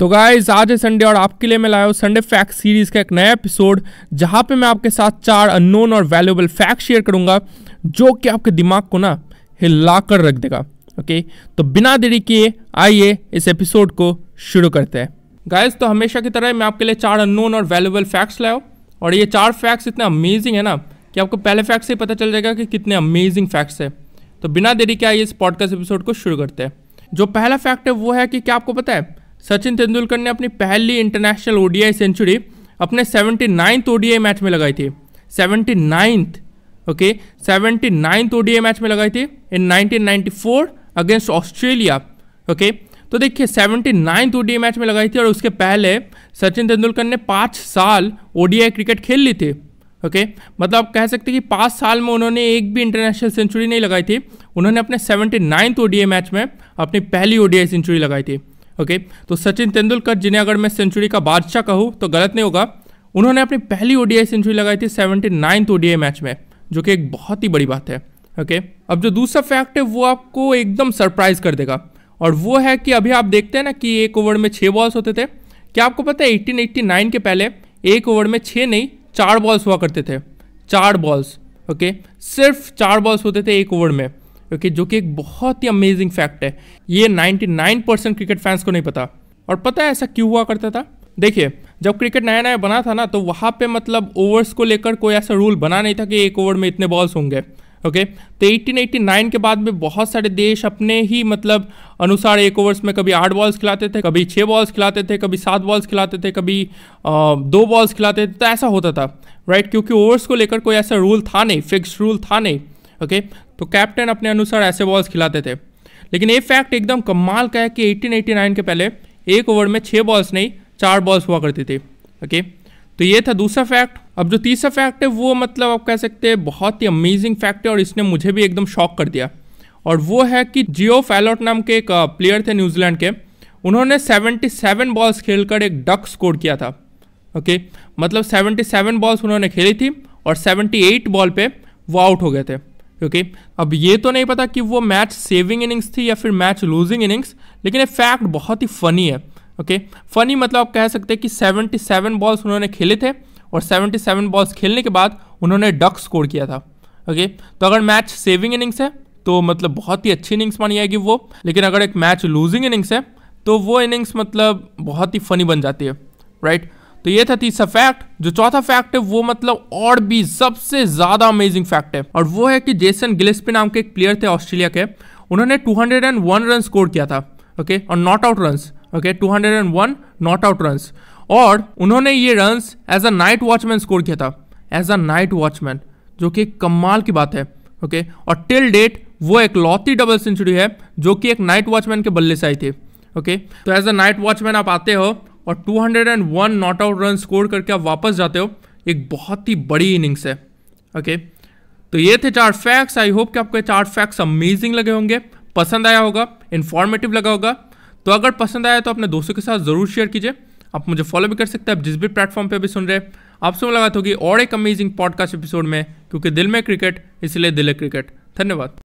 तो गाइज आज है संडे और आपके लिए मैं लाया हूँ संडे फैक्ट सीरीज़ का एक नया एपिसोड जहाँ पे मैं आपके साथ चार अननोन और वैल्यूबल फैक्ट शेयर करूँगा जो कि आपके दिमाग को ना हिला कर रख देगा ओके तो बिना देरी किए आइए इस एपिसोड को शुरू करते हैं गाइज तो हमेशा की तरह मैं आपके लिए चार अननोन और वैल्यूबल फैक्ट्स लाया हूँ और ये चार फैक्ट्स इतने अमेजिंग है ना कि आपको पहले फैक्ट से ही पता चल जाएगा कि कितने अमेजिंग फैक्ट्स है तो बिना देरी के आइए इस पॉडकास्ट एपिसोड को शुरू करते हैं जो पहला फैक्ट है वो है कि क्या आपको पता है सचिन तेंदुलकर ने अपनी पहली इंटरनेशनल ओडीआई सेंचुरी अपने सेवेंटी नाइन्थ ओडीआई मैच में लगाई थी seventy ninth okay seventy ninth ODI match में लगाई थी इन 1994 अगेंस्ट ऑस्ट्रेलिया ओके तो देखिए सेवेंटी नाइन्थ ओडीआई मैच में लगाई थी और उसके पहले सचिन तेंदुलकर ने पाँच साल ओडीआई क्रिकेट खेल ली थी ओके okay? मतलब आप कह सकते हैं कि पाँच साल में उन्होंने एक भी इंटरनेशनल सेंचुरी नहीं लगाई थी उन्होंने अपने सेवेंटी नाइन्थ ओडीआई मैच में अपनी पहली ओडीआई सेंचुरी लगाई थी ओके तो सचिन तेंदुलकर जिन्हें अगर मैं सेंचुरी का बादशाह कहूँ तो गलत नहीं होगा उन्होंने अपनी पहली ओडीआई सेंचुरी लगाई थी सेवेंटी नाइन्थ ओडीआई मैच में जो कि एक बहुत ही बड़ी बात है ओके अब जो दूसरा फैक्ट है वो आपको एकदम सरप्राइज कर देगा और वो है कि अभी आप देखते हैं ना कि एक ओवर में छः बॉल्स होते थे क्या आपको पता है एट्टी नाइन के पहले एक ओवर में छः नहीं चार बॉल्स हुआ करते थे चार बॉल्स ओके सिर्फ चार बॉल्स होते थे एक ओवर में ओके जो कि एक बहुत ही अमेजिंग फैक्ट है ये 99% क्रिकेट फैंस को नहीं पता और पता है ऐसा क्यों हुआ करता था देखिए जब क्रिकेट नया नया बना था ना तो वहाँ पे मतलब ओवर्स को लेकर कोई ऐसा रूल बना नहीं था कि एक ओवर में इतने बॉल्स होंगे ओके तो 1889 के बाद में बहुत सारे देश अपने ही मतलब अनुसार एक ओवर्स में कभी आठ बॉल्स खिलाते थे कभी छः बॉल्स खिलाते थे कभी सात बॉल्स खिलाते थे कभी आ, दो बॉल्स खिलाते थे तो ऐसा होता था राइट क्योंकि ओवर्स को लेकर कोई ऐसा रूल था नहीं फिक्स रूल था नहीं ओके तो कैप्टन अपने अनुसार ऐसे बॉल्स खिलाते थे लेकिन ये फैक्ट एकदम कमाल का है कि 1889 के पहले एक ओवर में छः बॉल्स नहीं चार बॉल्स हुआ करती थी ओके तो ये था दूसरा फैक्ट अब जो तीसरा फैक्ट है वो मतलब आप कह सकते हैं बहुत ही अमेजिंग फैक्ट है और इसने मुझे भी एकदम शॉक कर दिया और वो है कि जियो फैलोट नाम के एक प्लेयर uh, थे न्यूजीलैंड के उन्होंने 77 बॉल्स खेलकर एक डक स्कोर किया था ओके मतलब 77 बॉल्स उन्होंने खेली थी और 78 बॉल पे वो आउट हो गए थे क्योंकि अब ये तो नहीं पता कि वो मैच सेविंग इनिंग्स थी या फिर मैच लूजिंग इनिंग्स लेकिन ये फैक्ट बहुत ही फनी है ओके फनी मतलब आप कह सकते हैं कि 77 बॉल्स उन्होंने खेले थे और 77 बॉल्स खेलने के बाद उन्होंने डक स्कोर किया था ओके तो अगर मैच सेविंग इनिंग्स है तो मतलब बहुत ही अच्छी इनिंग्स मानी जाएगी वो लेकिन अगर एक मैच लूजिंग इनिंग्स है तो वो इनिंग्स मतलब बहुत ही फनी बन जाती है राइट right? तो ये था तीसरा फैक्ट जो चौथा फैक्ट है वो मतलब और भी सबसे ज्यादा अमेजिंग फैक्ट है और वो है कि जेसन गिलेस्पी नाम के एक प्लेयर थे ऑस्ट्रेलिया के उन्होंने 201 रन स्कोर किया था ओके और not out run okay 201 not out run और उन्होंने ये run as a night watchman score किया था एज अ नाइट वॉचमैन जो कि कमाल की बात है ओके और टिल डेट वो एक लौती डबल सेंचुरी है जो कि एक नाइट वॉचमैन के बल्ले से आई थी ओके okay? तो एज अ नाइट वॉचमैन आप आते हो और 201 नॉट आउट रन स्कोर करके आप वापस जाते हो एक बहुत ही बड़ी इनिंग्स है ओके तो ये थे चार फैक्ट्स आई होप कि आपको चार फैक्ट्स अमेजिंग लगे होंगे पसंद आया होगा इन्फॉर्मेटिव लगा होगा तो अगर पसंद आया तो अपने दोस्तों के साथ ज़रूर शेयर कीजिए आप मुझे फॉलो भी कर सकते हैं आप जिस भी प्लेटफॉर्म पर भी सुन रहे हैं आपसे मुलाकात होगी और एक अमेजिंग पॉडकास्ट एपिसोड में क्योंकि दिल में क्रिकेट इसलिए दिल है क्रिकेट धन्यवाद